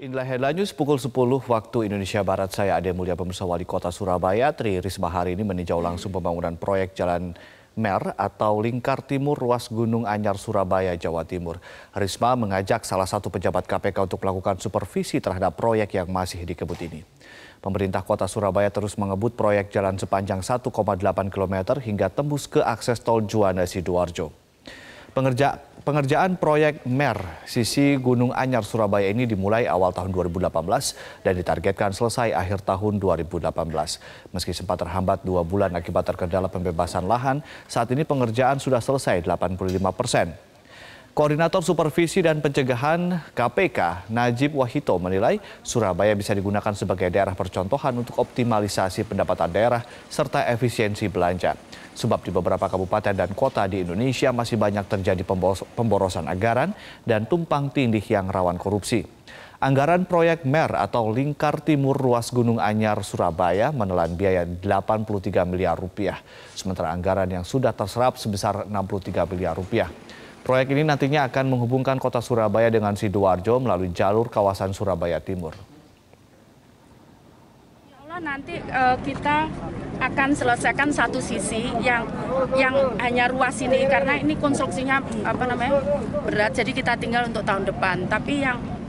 Inilah headline news pukul 10 waktu Indonesia Barat. Saya Ade Mulia Pemirsa Wali Kota Surabaya, Tri Risma hari ini meninjau langsung pembangunan proyek Jalan Mer atau Lingkar Timur ruas Gunung Anyar Surabaya, Jawa Timur. Risma mengajak salah satu pejabat KPK untuk melakukan supervisi terhadap proyek yang masih dikebut ini. Pemerintah kota Surabaya terus mengebut proyek jalan sepanjang 1,8 km hingga tembus ke akses tol Juanda Sidoarjo. Pengerja Pengerjaan proyek MER sisi Gunung Anyar Surabaya ini dimulai awal tahun 2018 dan ditargetkan selesai akhir tahun 2018. Meski sempat terhambat dua bulan akibat terkendala pembebasan lahan, saat ini pengerjaan sudah selesai 85 persen. Koordinator Supervisi dan Pencegahan KPK Najib Wahito menilai Surabaya bisa digunakan sebagai daerah percontohan untuk optimalisasi pendapatan daerah serta efisiensi belanja. Sebab di beberapa kabupaten dan kota di Indonesia masih banyak terjadi pemborosan anggaran dan tumpang tindih yang rawan korupsi. Anggaran proyek MER atau Lingkar Timur Ruas Gunung Anyar Surabaya menelan biaya 83 miliar rupiah, sementara anggaran yang sudah terserap sebesar 63 miliar rupiah. Proyek ini nantinya akan menghubungkan kota Surabaya dengan Sidoarjo melalui jalur kawasan Surabaya Timur. Ya Allah, nanti uh, kita akan selesaikan satu sisi yang yang hanya ruas ini karena ini konstruksinya apa namanya berat jadi kita tinggal untuk tahun depan tapi yang